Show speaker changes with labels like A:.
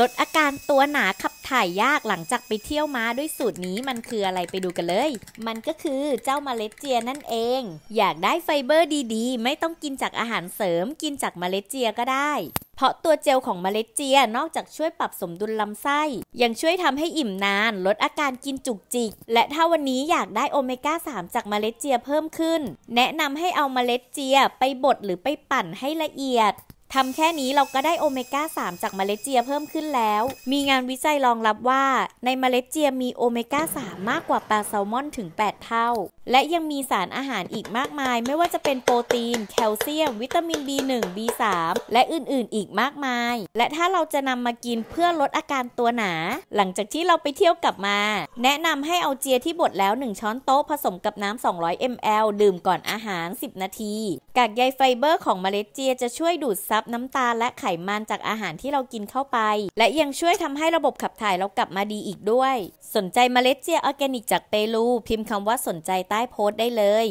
A: ลดอาการตัวหนาขับถ่ายยากหลังจากไปเที่ยวมาด้วยสูตรนี้มันคืออะไรไปดูกันเลย มันก็คือเจ้าเมล็ดเจียนั่นเอง อยากได้ไฟเบอร์ดีๆ ไม่ต้องกินจากอาหารเสริมกินจากเมล็ดเจียก็ได้ เพราะตัวเจลของเมล็ดเจียนอกจากช่วยปรับสมดุลลำไส้ ยังช่วยทำให้อิ่มนาน ลดอาการกินจุกจิก และถ้าวันนี้อยากได้โอเมก้า3จากเมล็ดเจียเพิ่มขึ้น แนะนำให้เอาเมล็ดเจียไปบดหรือไปปั่นให้ละเอียดทำแค่นี้เราก็ได้โอเมก้า3 จากเมล็ดเจีย เพิ่มขึ้นแล้ว มีงานวิจัยรองรับว่า ในเมล็ดเจียมีโอเมก้า3 มากกว่าปลาแซลมอนถึง 8 เท่า และยังมีสารอาหารอีกมากมาย ไม่ว่าจะเป็นโปรตีนแคลเซียม วิตามิน B1 B3 และอื่นๆอีกมากมาย และถ้าเราจะนำมากินเพื่อลดอาการตัวหนา หลังจากที่เราไปเที่ยวกลับมา แนะนำให้เอาเจียที่บดแล้ว 1 ช้อนโต๊ะผสมกับน้ำ200 ml ดื่มก่อนอาหาร 10 นาทีกากใยไฟเบอร์ของเมล็ดเจียจะช่วยดูดซับับน้ำตาลและไขมันจากอาหารที่เรากินเข้าไป และยังช่วยทำให้ระบบขับถ่ายเรากลับมาดีอีกด้วย สนใจเมล็ดเจียออร์แกนิกจากเปรู พิมพ์คำว่าสนใจใต้โพสต์ได้เลย